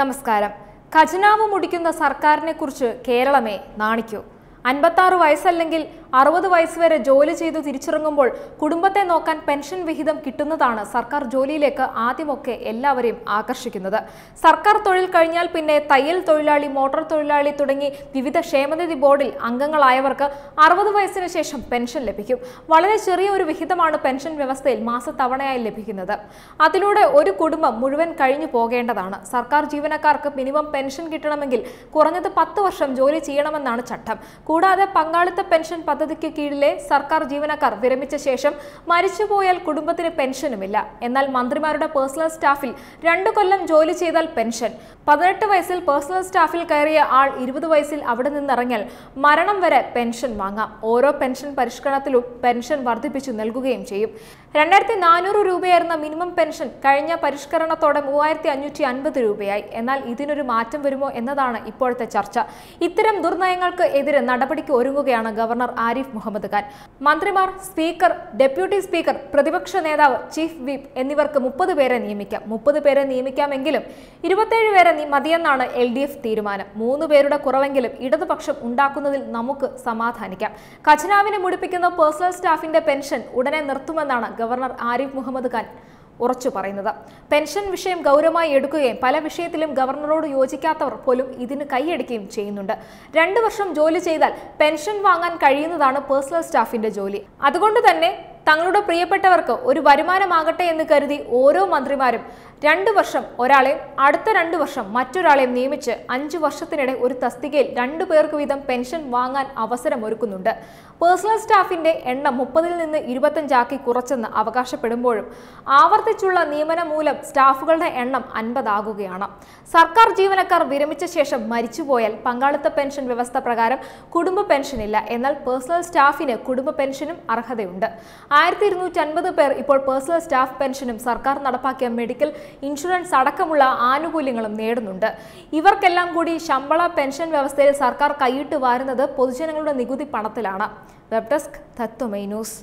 നമസ്കാരം ഖജനാവ് മുടിക്കുന്ന സർക്കാരിനെക്കുറിച്ച് കേരളമേ നാണിക്കൂ അൻപത്താറ് വയസ്സല്ലെങ്കിൽ അറുപത് വയസ്സുവരെ ജോലി ചെയ്തു തിരിച്ചിറങ്ങുമ്പോൾ കുടുംബത്തെ നോക്കാൻ പെൻഷൻ വിഹിതം കിട്ടുന്നതാണ് സർക്കാർ ജോലിയിലേക്ക് ആദ്യമൊക്കെ എല്ലാവരെയും ആകർഷിക്കുന്നത് സർക്കാർ തൊഴിൽ കഴിഞ്ഞാൽ പിന്നെ തയ്യൽ തൊഴിലാളി മോട്ടോർ തൊഴിലാളി തുടങ്ങി വിവിധ ക്ഷേമനിധി ബോർഡിൽ അംഗങ്ങളായവർക്ക് അറുപത് വയസ്സിന് ശേഷം പെൻഷൻ ലഭിക്കും വളരെ ചെറിയ ഒരു വിഹിതമാണ് പെൻഷൻ വ്യവസ്ഥയിൽ മാസത്തവണയായി ലഭിക്കുന്നത് അതിലൂടെ ഒരു കുടുംബം മുഴുവൻ കഴിഞ്ഞു പോകേണ്ടതാണ് സർക്കാർ ജീവനക്കാർക്ക് മിനിമം പെൻഷൻ കിട്ടണമെങ്കിൽ കുറഞ്ഞത് പത്ത് വർഷം ജോലി ചെയ്യണമെന്നാണ് ചട്ടം കൂടാതെ പങ്കാളിത്ത പെൻഷൻ പദ്ധതി പദ്ധതിക്ക് കീഴിലെ സർക്കാർ ജീവനക്കാർ വിരമിച്ച ശേഷം മരിച്ചുപോയാൽ കുടുംബത്തിന് പെൻഷനുമില്ല എന്നാൽ മന്ത്രിമാരുടെ പേഴ്സണൽ സ്റ്റാഫിൽ രണ്ടു കൊല്ലം ജോലി ചെയ്താൽ പെൻഷൻ പതിനെട്ട് വയസ്സിൽ പേഴ്സണൽ സ്റ്റാഫിൽ കയറിയ ആൾ ഇരുപത് വയസ്സിൽ അവിടെ നിന്നിറങ്ങിയാൽ മരണം വരെ പെൻഷൻ വാങ്ങാം ഓരോ പെൻഷൻ പരിഷ്കരണത്തിലും പെൻഷൻ വർദ്ധിപ്പിച്ചു നൽകുകയും ചെയ്യും രണ്ടായിരത്തി നാനൂറ് രൂപയായിരുന്ന മിനിമം പെൻഷൻ കഴിഞ്ഞ പരിഷ്കരണത്തോടെ മൂവായിരത്തി അഞ്ഞൂറ്റി അൻപത് രൂപയായി എന്നാൽ ഇതിനൊരു മാറ്റം വരുമോ എന്നതാണ് ഇപ്പോഴത്തെ ചർച്ച ഇത്തരം ദുർനയങ്ങൾക്ക് എതിരെ നടപടിക്ക് ഒരുങ്ങുകയാണ് ഗവർണർ ആരിഫ് മുഹമ്മദ് ഖാൻ മന്ത്രിമാർ സ്പീക്കർ ഡെപ്യൂട്ടി സ്പീക്കർ പ്രതിപക്ഷ നേതാവ് ചീഫ് വിപ്പ് എന്നിവർക്ക് മുപ്പത് പേരെ നിയമിക്കാം മുപ്പത് പേരെ നിയമിക്കാമെങ്കിലും ഇരുപത്തേഴ് പേരെ മതിയെന്നാണ് എൽ ഡി എഫ് തീരുമാനം മൂന്ന് പേരുടെ കുറവെങ്കിലും ഇടതുപക്ഷം ഉണ്ടാക്കുന്നതിൽ നമുക്ക് സമാധാനിക്കാം ഖജനാവിനെ മുടിപ്പിക്കുന്ന പേഴ്സണൽ സ്റ്റാഫിന്റെ പെൻഷൻ ഉടനെ നിർത്തുമെന്നാണ് ഗവർണർ ആരിഫ് മുഹമ്മദ് ഖാൻ ഉറച്ചു പറയുന്നത് പെൻഷൻ വിഷയം ഗൗരവമായി എടുക്കുകയും പല വിഷയത്തിലും ഗവർണറോട് യോജിക്കാത്തവർ പോലും ഇതിന് കൈയടിക്കുകയും ചെയ്യുന്നുണ്ട് രണ്ടു വർഷം ജോലി ചെയ്താൽ പെൻഷൻ വാങ്ങാൻ കഴിയുന്നതാണ് പേഴ്സണൽ സ്റ്റാഫിന്റെ ജോലി അതുകൊണ്ട് തന്നെ തങ്ങളുടെ പ്രിയപ്പെട്ടവർക്ക് ഒരു വരുമാനമാകട്ടെ എന്ന് കരുതി ഓരോ മന്ത്രിമാരും രണ്ട് വർഷം ഒരാളെ അടുത്ത രണ്ട് വർഷം മറ്റൊരാളെയും നിയമിച്ച് അഞ്ച് വർഷത്തിനിടെ ഒരു തസ്തികയിൽ രണ്ടു പേർക്ക് വീതം പെൻഷൻ വാങ്ങാൻ അവസരമൊരുക്കുന്നുണ്ട് പേഴ്സണൽ സ്റ്റാഫിന്റെ എണ്ണം മുപ്പതിൽ നിന്ന് ഇരുപത്തഞ്ചാക്കി കുറച്ചെന്ന് അവകാശപ്പെടുമ്പോഴും ആവർത്തിച്ചുള്ള നിയമനം മൂലം സ്റ്റാഫുകളുടെ എണ്ണം അൻപതാകുകയാണ് സർക്കാർ ജീവനക്കാർ വിരമിച്ച ശേഷം മരിച്ചുപോയാൽ പങ്കാളിത്ത പെൻഷൻ വ്യവസ്ഥ പ്രകാരം കുടുംബ പെൻഷനില്ല എന്നാൽ പേഴ്സണൽ സ്റ്റാഫിന് കുടുംബ പെൻഷനും അർഹതയുണ്ട് ആയിരത്തി പേർ ഇപ്പോൾ പേഴ്സണൽ സ്റ്റാഫ് പെൻഷനും സർക്കാർ നടപ്പാക്കിയ മെഡിക്കൽ ഇൻഷുറൻസ് അടക്കമുള്ള ആനുകൂല്യങ്ങളും നേടുന്നുണ്ട് ഇവർക്കെല്ലാം കൂടി ശമ്പള പെൻഷൻ വ്യവസ്ഥയിൽ സർക്കാർ കൈയിട്ട് വാരുന്നത് പൊതുജനങ്ങളുടെ നികുതി പണത്തിലാണ് വെബ് ഡെസ്ക് തത്വമൈ ന്യൂസ്